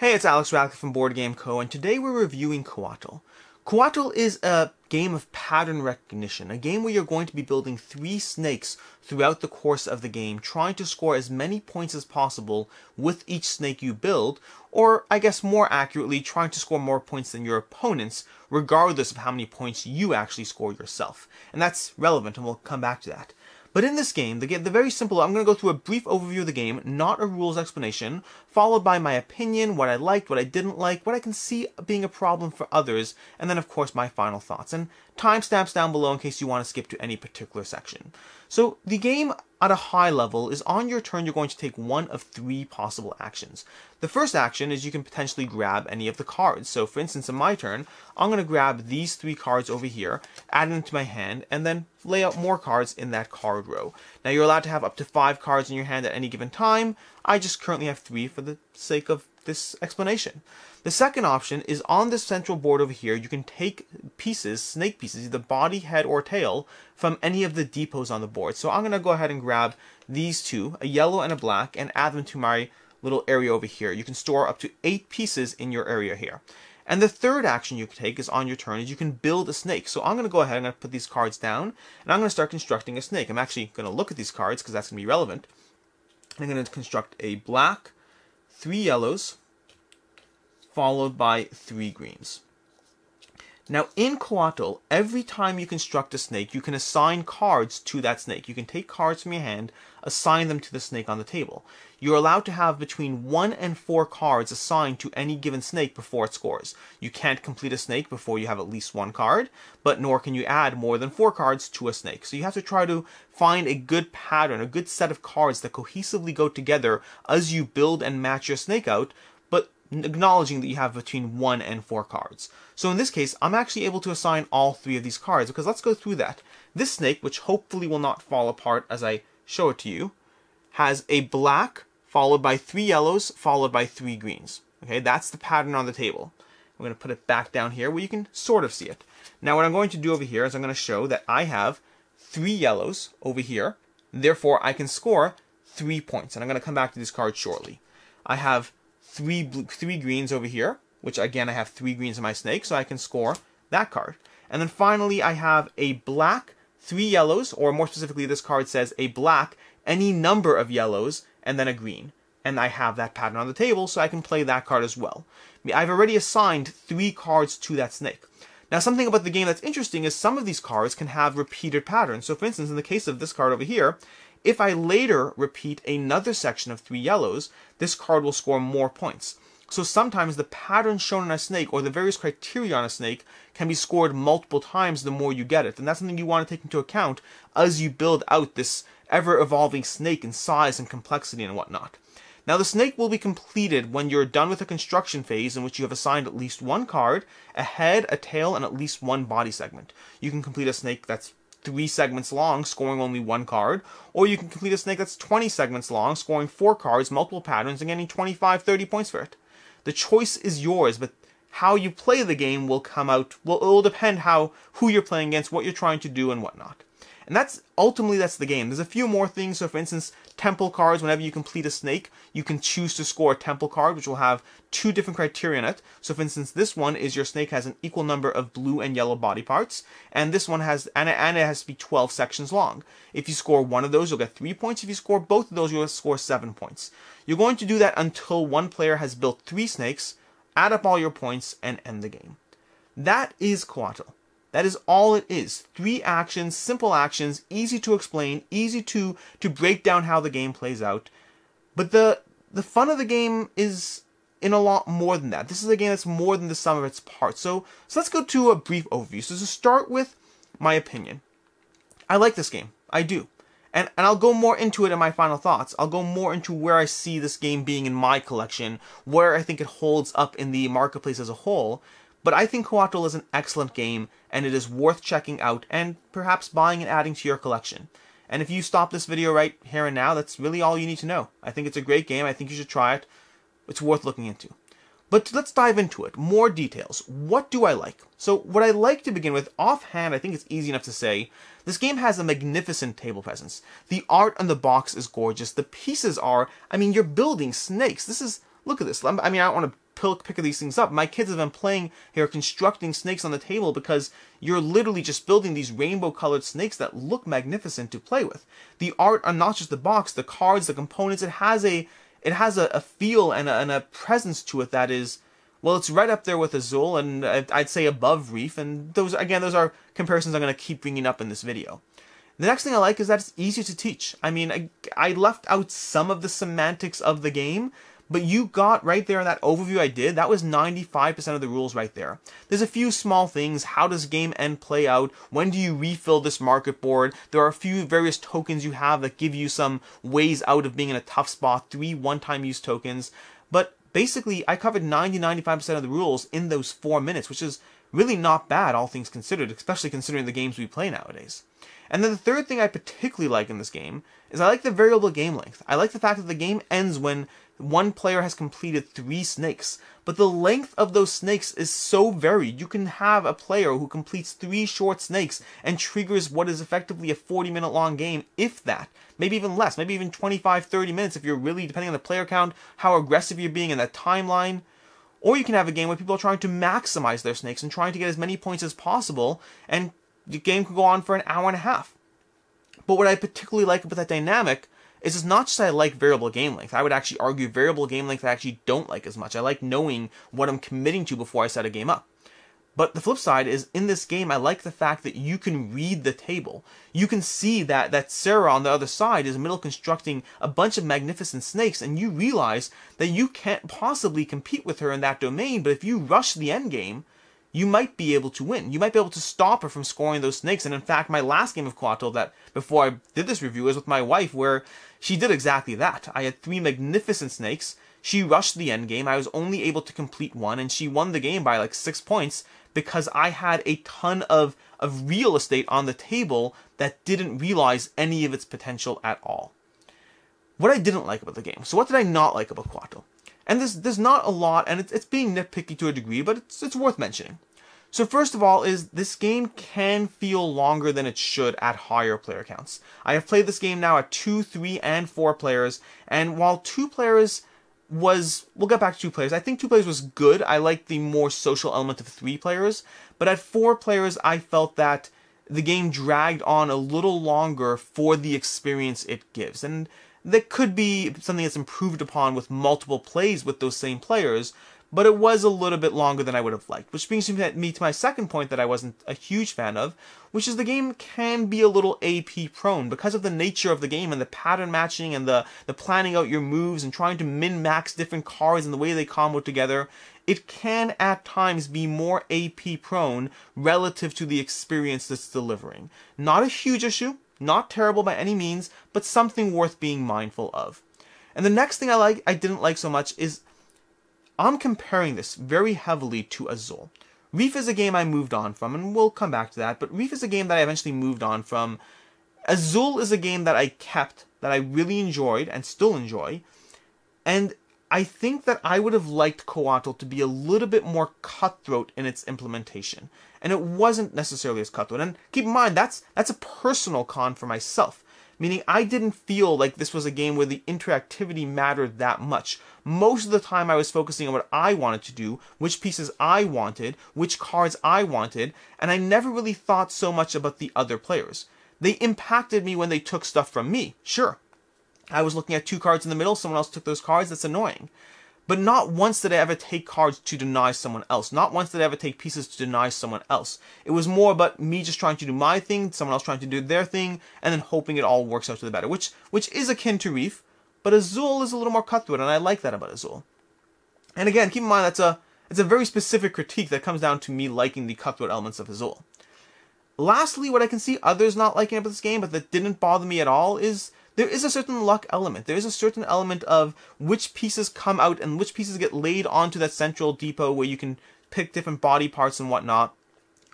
Hey, it's Alex Radcliffe from Board Game Co, and today we're reviewing Coatl. Coatl is a game of pattern recognition, a game where you're going to be building three snakes throughout the course of the game, trying to score as many points as possible with each snake you build, or I guess more accurately, trying to score more points than your opponents, regardless of how many points you actually score yourself. And that's relevant, and we'll come back to that. But in this game, the, game, the very simple, I'm going to go through a brief overview of the game, not a rules explanation, followed by my opinion, what I liked, what I didn't like, what I can see being a problem for others, and then of course my final thoughts, and timestamps down below in case you want to skip to any particular section. So the game at a high level is on your turn you're going to take one of three possible actions. The first action is you can potentially grab any of the cards. So for instance, in my turn, I'm going to grab these three cards over here, add them to my hand, and then lay out more cards in that card row. Now you're allowed to have up to five cards in your hand at any given time. I just currently have three for the sake of this explanation. The second option is on this central board over here, you can take pieces, snake pieces, either body, head, or tail, from any of the depots on the board. So I'm going to go ahead and grab these two, a yellow and a black, and add them to my little area over here. You can store up to eight pieces in your area here. And the third action you can take is on your turn is you can build a snake. So I'm going to go ahead and put these cards down, and I'm going to start constructing a snake. I'm actually going to look at these cards because that's going to be relevant. I'm going to construct a black, three yellows, followed by three greens. Now, in Coatl, every time you construct a snake, you can assign cards to that snake. You can take cards from your hand, assign them to the snake on the table. You're allowed to have between one and four cards assigned to any given snake before it scores. You can't complete a snake before you have at least one card, but nor can you add more than four cards to a snake. So you have to try to find a good pattern, a good set of cards that cohesively go together as you build and match your snake out acknowledging that you have between one and four cards. So in this case, I'm actually able to assign all three of these cards, because let's go through that. This snake, which hopefully will not fall apart as I show it to you, has a black followed by three yellows followed by three greens. Okay, that's the pattern on the table. I'm going to put it back down here where you can sort of see it. Now what I'm going to do over here is I'm going to show that I have three yellows over here, therefore I can score three points, and I'm going to come back to this card shortly. I have three blue, three greens over here, which again I have three greens in my snake, so I can score that card. And then finally I have a black, three yellows, or more specifically this card says a black, any number of yellows, and then a green. And I have that pattern on the table, so I can play that card as well. I've already assigned three cards to that snake. Now something about the game that's interesting is some of these cards can have repeated patterns. So for instance, in the case of this card over here, if I later repeat another section of three yellows, this card will score more points. So sometimes the pattern shown on a snake or the various criteria on a snake can be scored multiple times the more you get it. And that's something you want to take into account as you build out this ever evolving snake in size and complexity and whatnot. Now the snake will be completed when you're done with the construction phase in which you have assigned at least one card, a head, a tail, and at least one body segment. You can complete a snake that's three segments long, scoring only one card, or you can complete a snake that's 20 segments long, scoring four cards, multiple patterns, and getting 25, 30 points for it. The choice is yours, but how you play the game will come out, well, it will depend how, who you're playing against, what you're trying to do, and whatnot. And that's ultimately that's the game. There's a few more things. So for instance, temple cards, whenever you complete a snake, you can choose to score a temple card, which will have two different criteria in it. So for instance, this one is your snake has an equal number of blue and yellow body parts, and this one has and it, and it has to be 12 sections long. If you score one of those, you'll get three points. If you score both of those, you'll score seven points. You're going to do that until one player has built three snakes, add up all your points, and end the game. That is Coatl. That is all it is. Three actions, simple actions, easy to explain, easy to to break down how the game plays out. But the the fun of the game is in a lot more than that. This is a game that's more than the sum of its parts. So, so let's go to a brief overview. So to start with my opinion. I like this game. I do. And, and I'll go more into it in my final thoughts. I'll go more into where I see this game being in my collection, where I think it holds up in the marketplace as a whole. But I think Coatl is an excellent game, and it is worth checking out and perhaps buying and adding to your collection. And if you stop this video right here and now, that's really all you need to know. I think it's a great game. I think you should try it. It's worth looking into. But let's dive into it. More details. What do I like? So what I like to begin with, offhand, I think it's easy enough to say, this game has a magnificent table presence. The art on the box is gorgeous. The pieces are, I mean, you're building snakes. This is, look at this. I mean, I don't want to Pick these things up. My kids have been playing here constructing snakes on the table because you're literally just building these rainbow colored snakes that look magnificent to play with. The art on not just the box, the cards, the components, it has a it has a, a feel and a, and a, presence to it that is well, it's right up there with Azul and I'd say above Reef. And those again, those are comparisons I'm going to keep bringing up in this video. The next thing I like is that it's easier to teach. I mean, I, I left out some of the semantics of the game, but you got right there in that overview I did, that was 95% of the rules right there. There's a few small things. How does game end play out? When do you refill this market board? There are a few various tokens you have that give you some ways out of being in a tough spot. Three one-time use tokens. But basically, I covered 90-95% of the rules in those four minutes, which is really not bad, all things considered, especially considering the games we play nowadays. And then the third thing I particularly like in this game is I like the variable game length. I like the fact that the game ends when one player has completed three snakes, but the length of those snakes is so varied. You can have a player who completes three short snakes and triggers what is effectively a 40 minute long game, if that. Maybe even less, maybe even 25, 30 minutes if you're really, depending on the player count, how aggressive you're being in that timeline. Or you can have a game where people are trying to maximize their snakes and trying to get as many points as possible and the game could go on for an hour and a half. But what I particularly like about that dynamic is it's not just I like variable game length. I would actually argue variable game length I actually don't like as much. I like knowing what I'm committing to before I set a game up. But the flip side is in this game, I like the fact that you can read the table. You can see that, that Sarah on the other side is middle constructing a bunch of magnificent snakes, and you realize that you can't possibly compete with her in that domain, but if you rush the end game you might be able to win. You might be able to stop her from scoring those snakes. And in fact, my last game of Quattro that before I did this review was with my wife, where she did exactly that. I had three magnificent snakes. She rushed the end game. I was only able to complete one, and she won the game by like six points because I had a ton of of real estate on the table that didn't realize any of its potential at all. What I didn't like about the game. So what did I not like about Quattro? And there's, there's not a lot, and it's, it's being nitpicky to a degree, but it's, it's worth mentioning. So first of all is this game can feel longer than it should at higher player counts. I have played this game now at 2, 3, and 4 players, and while 2 players was, we'll get back to 2 players, I think 2 players was good, I liked the more social element of 3 players, but at 4 players I felt that the game dragged on a little longer for the experience it gives, and that could be something that's improved upon with multiple plays with those same players, but it was a little bit longer than I would have liked. Which brings me to my second point that I wasn't a huge fan of, which is the game can be a little AP prone because of the nature of the game and the pattern matching and the, the planning out your moves and trying to min max different cards and the way they combo together. It can at times be more AP prone relative to the experience that's delivering. Not a huge issue, not terrible by any means, but something worth being mindful of. And the next thing I like I didn't like so much is I'm comparing this very heavily to Azul. Reef is a game I moved on from, and we'll come back to that, but Reef is a game that I eventually moved on from. Azul is a game that I kept, that I really enjoyed and still enjoy, and I think that I would have liked Coatl to be a little bit more cutthroat in its implementation. And it wasn't necessarily as cutthroat. And keep in mind, that's that's a personal con for myself. Meaning I didn't feel like this was a game where the interactivity mattered that much. Most of the time I was focusing on what I wanted to do, which pieces I wanted, which cards I wanted, and I never really thought so much about the other players. They impacted me when they took stuff from me, sure, I was looking at two cards in the middle, someone else took those cards, that's annoying. But not once did I ever take cards to deny someone else. Not once did I ever take pieces to deny someone else. It was more about me just trying to do my thing, someone else trying to do their thing, and then hoping it all works out to the better, which which is akin to Reef, but Azul is a little more cutthroat, and I like that about Azul. And again, keep in mind that's a it's a very specific critique that comes down to me liking the cutthroat elements of Azul. Lastly, what I can see others not liking about this game, but that didn't bother me at all, is there is a certain luck element. There is a certain element of which pieces come out and which pieces get laid onto that central depot where you can pick different body parts and whatnot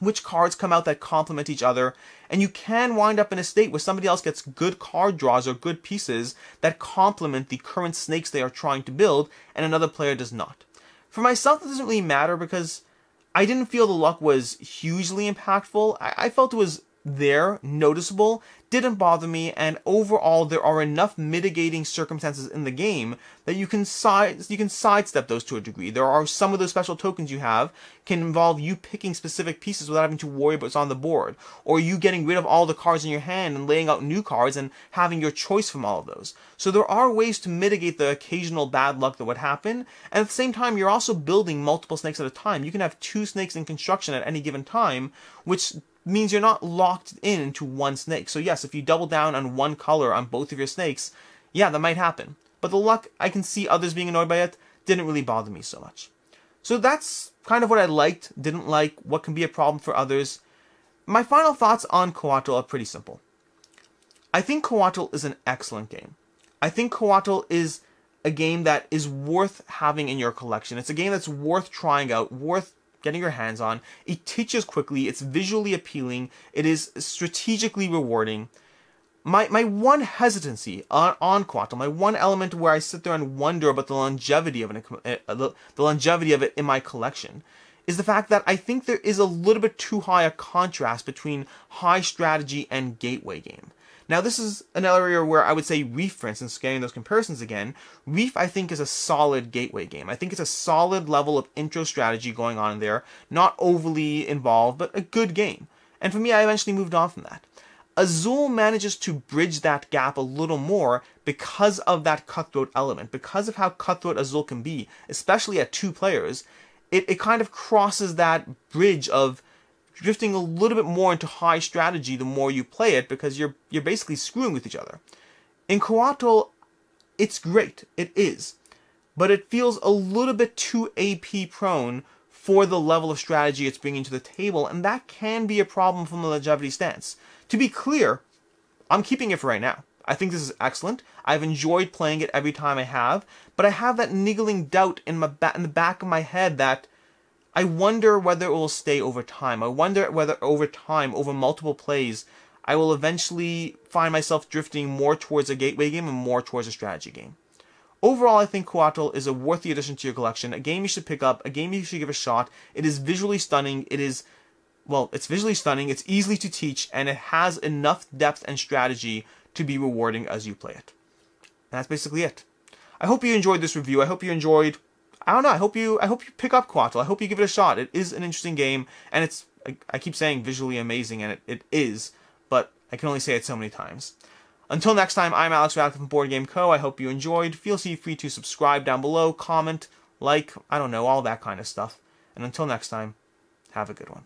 which cards come out that complement each other, and you can wind up in a state where somebody else gets good card draws or good pieces that complement the current snakes they are trying to build, and another player does not. For myself, it doesn't really matter because I didn't feel the luck was hugely impactful. I, I felt it was there, noticeable, didn't bother me, and overall there are enough mitigating circumstances in the game that you can side you can sidestep those to a degree. There are some of those special tokens you have can involve you picking specific pieces without having to worry about what's on the board, or you getting rid of all the cards in your hand and laying out new cards and having your choice from all of those. So there are ways to mitigate the occasional bad luck that would happen, and at the same time you're also building multiple snakes at a time. You can have two snakes in construction at any given time, which means you're not locked in to one snake. So yes, if you double down on one color on both of your snakes, yeah, that might happen. But the luck, I can see others being annoyed by it, didn't really bother me so much. So that's kind of what I liked, didn't like, what can be a problem for others. My final thoughts on Coatl are pretty simple. I think Coatl is an excellent game. I think Coatl is a game that is worth having in your collection. It's a game that's worth trying out, worth getting your hands on. It teaches quickly, it's visually appealing, it is strategically rewarding. My, my one hesitancy on, on Quantum, my one element where I sit there and wonder about the longevity of an, uh, the, the longevity of it in my collection, is the fact that I think there is a little bit too high a contrast between high strategy and gateway game. Now, this is an area where I would say Reef, for instance, getting those comparisons again, Reef, I think, is a solid gateway game. I think it's a solid level of intro strategy going on there, not overly involved, but a good game. And for me, I eventually moved on from that. Azul manages to bridge that gap a little more because of that cutthroat element, because of how cutthroat Azul can be, especially at two players. It, it kind of crosses that bridge of drifting a little bit more into high strategy the more you play it because you're you're basically screwing with each other. In Coatl, it's great, it is, but it feels a little bit too AP prone for the level of strategy it's bringing to the table, and that can be a problem from a longevity stance. To be clear, I'm keeping it for right now. I think this is excellent. I've enjoyed playing it every time I have, but I have that niggling doubt in my ba- in the back of my head that I wonder whether it will stay over time. I wonder whether over time, over multiple plays, I will eventually find myself drifting more towards a gateway game and more towards a strategy game. Overall, I think Coatl is a worthy addition to your collection, a game you should pick up, a game you should give a shot. It is visually stunning, it is well, it's visually stunning, it's easy to teach, and it has enough depth and strategy to be rewarding as you play it. And that's basically it. I hope you enjoyed this review. I hope you enjoyed I don't know. I hope you I hope you pick up Quattro. I hope you give it a shot. It is an interesting game, and it's I, I keep saying visually amazing, and it, it is, but I can only say it so many times. Until next time, I'm Alex Radcliffe from Board Game Co. I hope you enjoyed. Feel free to subscribe down below, comment, like, I don't know, all that kind of stuff. And until next time, have a good one.